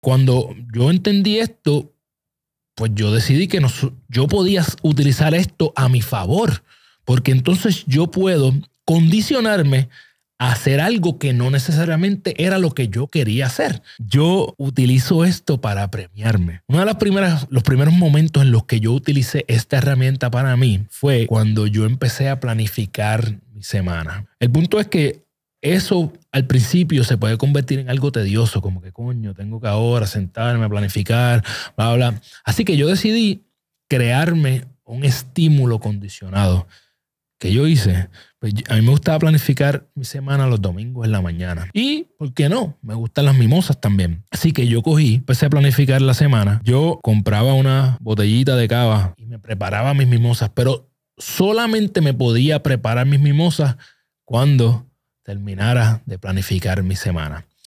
Cuando yo entendí esto, pues yo decidí que no, yo podía utilizar esto a mi favor, porque entonces yo puedo condicionarme a hacer algo que no necesariamente era lo que yo quería hacer. Yo utilizo esto para premiarme. Uno de las primeras, los primeros momentos en los que yo utilicé esta herramienta para mí fue cuando yo empecé a planificar mi semana. El punto es que eso al principio se puede convertir en algo tedioso, como que coño, tengo que ahora sentarme a planificar, bla, bla. Así que yo decidí crearme un estímulo condicionado que yo hice. Pues, a mí me gustaba planificar mi semana los domingos en la mañana. Y, ¿por qué no? Me gustan las mimosas también. Así que yo cogí, empecé a planificar la semana. Yo compraba una botellita de cava y me preparaba mis mimosas, pero solamente me podía preparar mis mimosas cuando terminara de planificar mi semana.